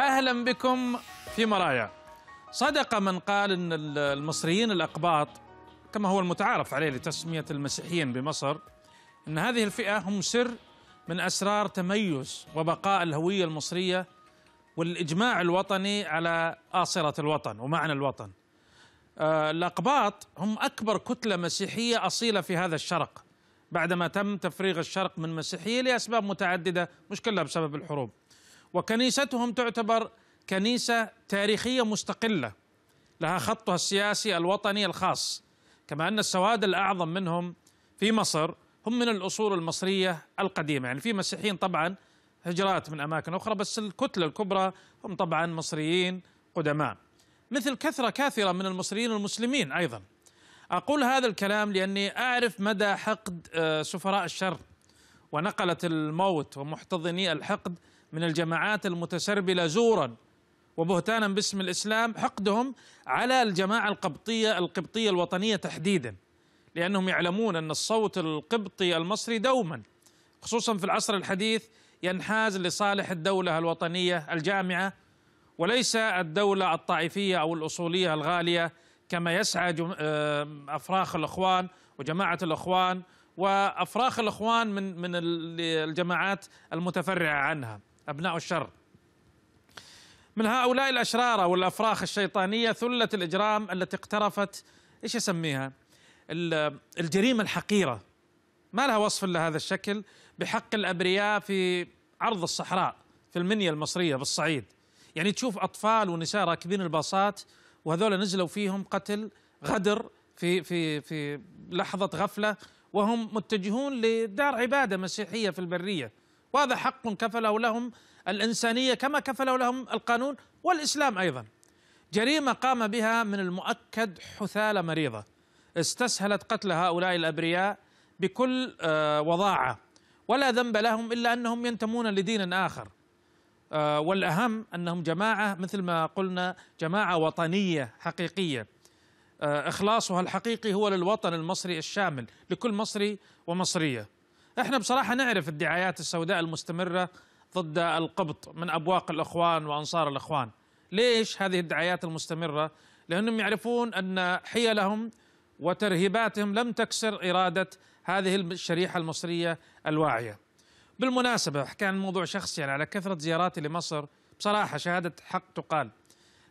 أهلا بكم في مرايا صدق من قال أن المصريين الأقباط كما هو المتعارف عليه لتسمية المسيحيين بمصر أن هذه الفئة هم سر من أسرار تميز وبقاء الهوية المصرية والإجماع الوطني على آصرة الوطن ومعنى الوطن آه، الأقباط هم أكبر كتلة مسيحية أصيلة في هذا الشرق بعدما تم تفريغ الشرق من مسيحية لأسباب متعددة مش كلها بسبب الحروب وكنيستهم تعتبر كنيسة تاريخية مستقلة لها خطها السياسي الوطني الخاص كما أن السواد الأعظم منهم في مصر هم من الأصول المصرية القديمة يعني في مسيحيين طبعا هجرات من أماكن أخرى بس الكتلة الكبرى هم طبعا مصريين قدماء مثل كثرة كثيرة من المصريين المسلمين أيضا أقول هذا الكلام لأني أعرف مدى حقد آه، سفراء الشر ونقلت الموت ومحتضني الحقد من الجماعات المتسربله زورا وبهتانا باسم الاسلام حقدهم على الجماعه القبطيه القبطيه الوطنيه تحديدا لانهم يعلمون ان الصوت القبطي المصري دوما خصوصا في العصر الحديث ينحاز لصالح الدوله الوطنيه الجامعه وليس الدوله الطائفيه او الاصوليه الغاليه كما يسعى آه، افراخ الاخوان وجماعه الاخوان وافراخ الاخوان من من الجماعات المتفرعه عنها ابناء الشر من هؤلاء الاشرار والافراخ الشيطانيه ثله الاجرام التي اقترفت ايش اسميها؟ الجريمه الحقيره ما لها وصف الا هذا الشكل بحق الابرياء في عرض الصحراء في المنيا المصريه بالصعيد يعني تشوف اطفال ونساء راكبين الباصات وهذول نزلوا فيهم قتل غدر في في في لحظه غفله وهم متجهون لدار عباده مسيحيه في البريه وهذا حق كفله لهم الانسانيه كما كفله لهم القانون والاسلام ايضا. جريمه قام بها من المؤكد حثاله مريضه استسهلت قتل هؤلاء الابرياء بكل آه، وضاعه ولا ذنب لهم الا انهم ينتمون لدين اخر. آه، والاهم انهم جماعه مثل ما قلنا جماعه وطنيه حقيقيه. آه، اخلاصها الحقيقي هو للوطن المصري الشامل لكل مصري ومصريه احنا بصراحه نعرف الدعايات السوداء المستمره ضد القبط من ابواق الاخوان وانصار الاخوان ليش هذه الدعايات المستمره لانهم يعرفون ان حيلهم وترهيباتهم لم تكسر اراده هذه الشريحه المصريه الواعيه بالمناسبه احكي عن موضوع شخصي يعني على كثره زياراتي لمصر بصراحه شهاده حق تقال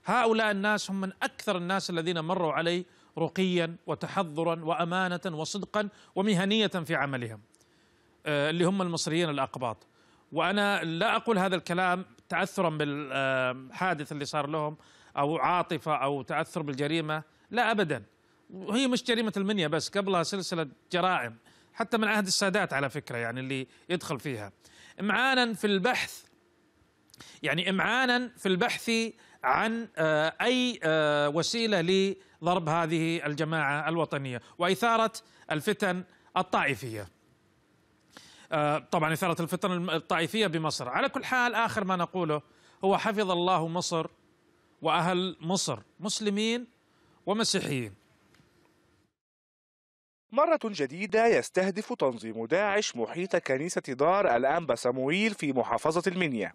هؤلاء الناس هم من أكثر الناس الذين مروا علي رقيا وتحضرا وأمانة وصدقا ومهنية في عملهم آه، اللي هم المصريين الأقباط وأنا لا أقول هذا الكلام تأثرا بالحادث اللي صار لهم أو عاطفة أو تأثر بالجريمة لا أبدا وهي مش جريمة المنيا بس قبلها سلسلة جرائم حتى من عهد السادات على فكرة يعني اللي يدخل فيها إمعانا في البحث يعني إمعانا في البحث عن آه، اي آه، وسيله لضرب هذه الجماعه الوطنيه واثاره الفتن الطائفيه. آه، طبعا اثاره الفتن الطائفيه بمصر، على كل حال اخر ما نقوله هو حفظ الله مصر واهل مصر مسلمين ومسيحيين. مرة جديدة يستهدف تنظيم داعش محيط كنيسة دار الأنبا سامويل في محافظة المنيا.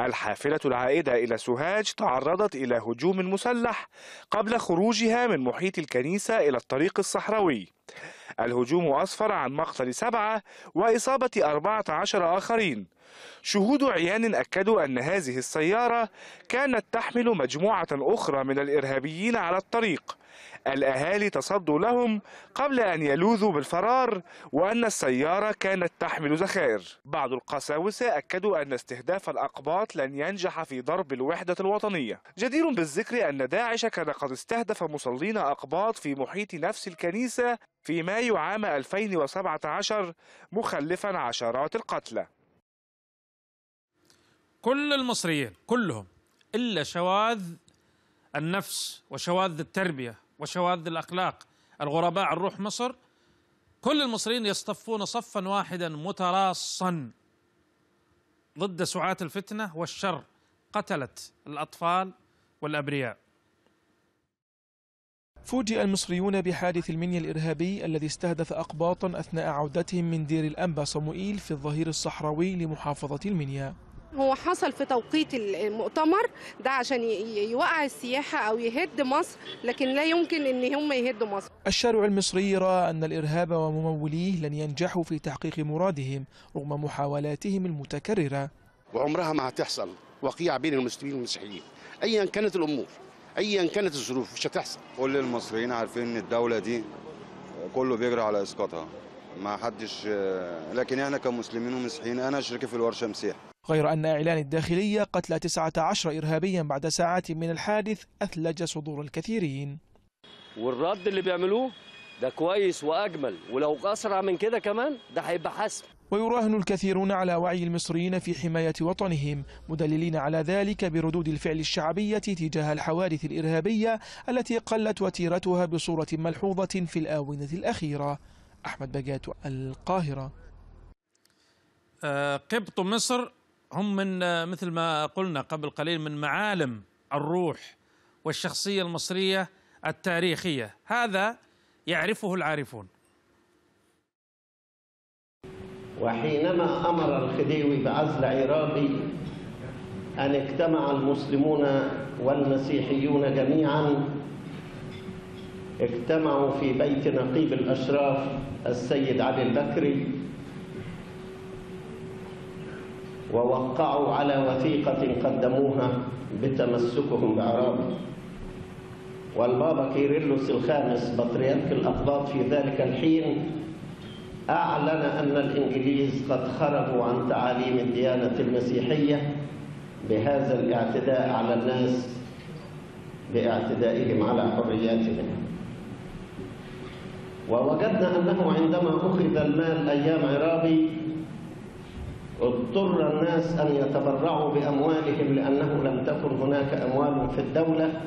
الحافلة العائدة إلى سوهاج تعرضت إلى هجوم مسلح قبل خروجها من محيط الكنيسة إلى الطريق الصحراوي. الهجوم أسفر عن مقتل سبعة وإصابة 14 آخرين شهود عيان أكدوا أن هذه السيارة كانت تحمل مجموعة أخرى من الإرهابيين على الطريق الأهالي تصدوا لهم قبل أن يلوذوا بالفرار وأن السيارة كانت تحمل ذخائر بعض القساوسة أكدوا أن استهداف الأقباط لن ينجح في ضرب الوحدة الوطنية جدير بالذكر أن داعش كان قد استهدف مصلين أقباط في محيط نفس الكنيسة في مايو عام 2017 مخلفا عشرات القتلى كل المصريين كلهم الا شواذ النفس وشواذ التربيه وشواذ الاخلاق الغرباء عن روح مصر كل المصريين يصطفون صفا واحدا متراصا ضد سعاة الفتنه والشر قتلت الاطفال والابرياء فوجئ المصريون بحادث المنيا الإرهابي الذي استهدف أقباطا أثناء عودتهم من دير الأنبا صموئيل في الظهير الصحراوي لمحافظة المنيا هو حصل في توقيت المؤتمر ده عشان يوقع السياحة أو يهد مصر لكن لا يمكن أن هم يهدوا مصر الشارع المصري رأى أن الإرهاب ومموليه لن ينجحوا في تحقيق مرادهم رغم محاولاتهم المتكررة وعمرها ما هتحصل وقيع بين المسلمين والمسيحيين أيا كانت الأمور أيا كانت الظروف مش هتحصل كل المصريين عارفين أن الدولة دي كله بيجري على إسقاطها ما حدش لكن احنا كمسلمين ومسيحيين انا شريك في الورشه مسيحي. غير أن إعلان الداخلية قتل 19 إرهابيا بعد ساعات من الحادث أثلج صدور الكثيرين والرد اللي بيعملوه ده كويس وأجمل ولو أسرع من كده كمان ده هيبقى حسم ويراهن الكثيرون على وعي المصريين في حماية وطنهم مدللين على ذلك بردود الفعل الشعبية تجاه الحوادث الإرهابية التي قلت وتيرتها بصورة ملحوظة في الآونة الأخيرة أحمد بجات القاهرة آه، قبط مصر هم من آه، مثل ما قلنا قبل قليل من معالم الروح والشخصيه المصريه التاريخيه هذا يعرفه العارفون وحينما امر الخديوي بعزل عراقي ان اجتمع المسلمون والمسيحيون جميعا اجتمعوا في بيت نقيب الاشراف السيد علي البكري ووقعوا على وثيقة قدموها بتمسكهم بعرابه والبابا كيريلوس الخامس بطريرك الأقباط في ذلك الحين أعلن أن الإنجليز قد خرجوا عن تعاليم الديانة المسيحية بهذا الاعتداء على الناس باعتدائهم على حرياتهم ووجدنا أنه عندما أخذ المال أيام عرابي اضطر الناس أن يتبرعوا بأموالهم لأنه لم تكن هناك أموال في الدولة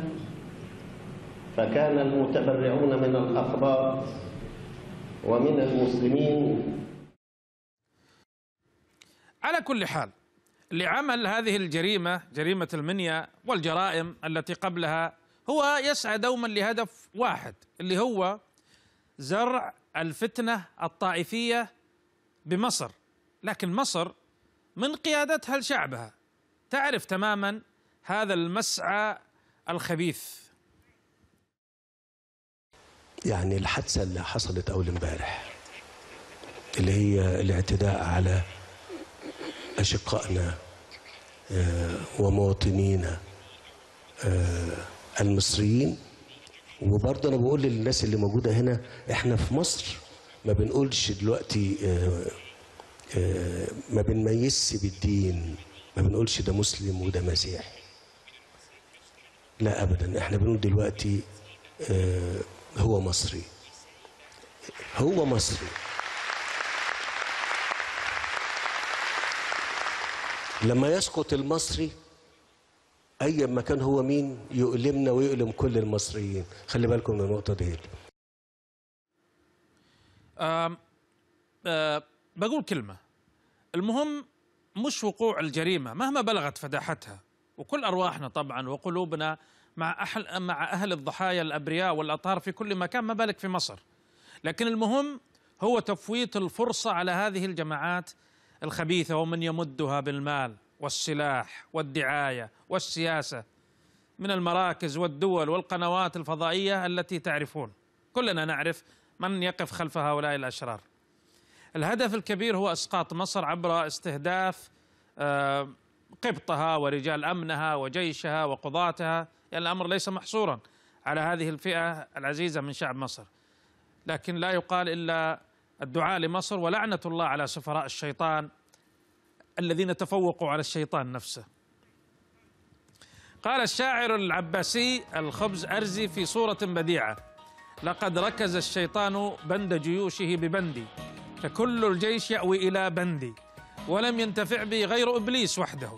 فكان المتبرعون من الأقباط ومن المسلمين على كل حال لعمل هذه الجريمة جريمة المنيا والجرائم التي قبلها هو يسعى دوما لهدف واحد اللي هو زرع الفتنة الطائفية بمصر لكن مصر من قيادتها لشعبها تعرف تماما هذا المسعى الخبيث يعني الحادثة اللي حصلت أول امبارح اللي هي الاعتداء على أشقائنا آه، ومواطنينا آه، المصريين وبرضه أنا بقول للناس اللي موجودة هنا إحنا في مصر ما بنقولش دلوقتي آه، ما بنميزش بالدين ما بنقولش ده مسلم وده مسيحي لا ابدا احنا بنقول دلوقتي آه، هو مصري هو مصري لما يسقط المصري اي مكان هو مين يؤلمنا ويؤلم كل المصريين خلي بالكم من النقطه دي آه، بقول كلمه المهم مش وقوع الجريمة مهما بلغت فداحتها وكل أرواحنا طبعا وقلوبنا مع أهل, مع أهل الضحايا الأبرياء والأطهار في كل مكان ما بالك في مصر لكن المهم هو تفويت الفرصة على هذه الجماعات الخبيثة ومن يمدها بالمال والسلاح والدعاية والسياسة من المراكز والدول والقنوات الفضائية التي تعرفون كلنا نعرف من يقف خلف هؤلاء الأشرار الهدف الكبير هو اسقاط مصر عبر استهداف آه، قبطها ورجال امنها وجيشها وقضاتها يعني الامر ليس محصورا على هذه الفئه العزيزه من شعب مصر لكن لا يقال الا الدعاء لمصر ولعنه الله على سفراء الشيطان الذين تفوقوا على الشيطان نفسه قال الشاعر العباسي الخبز أرزي في صورة بديعة لقد ركز الشيطان بند جيوشه ببندي فكل الجيش يأوي إلى بندي ولم ينتفع بي غير إبليس وحده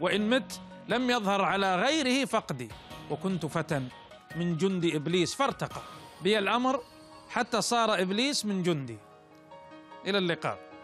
وإن مت لم يظهر على غيره فقدي وكنت فتى من جند إبليس فارتقى بي الأمر حتى صار إبليس من جندي إلى اللقاء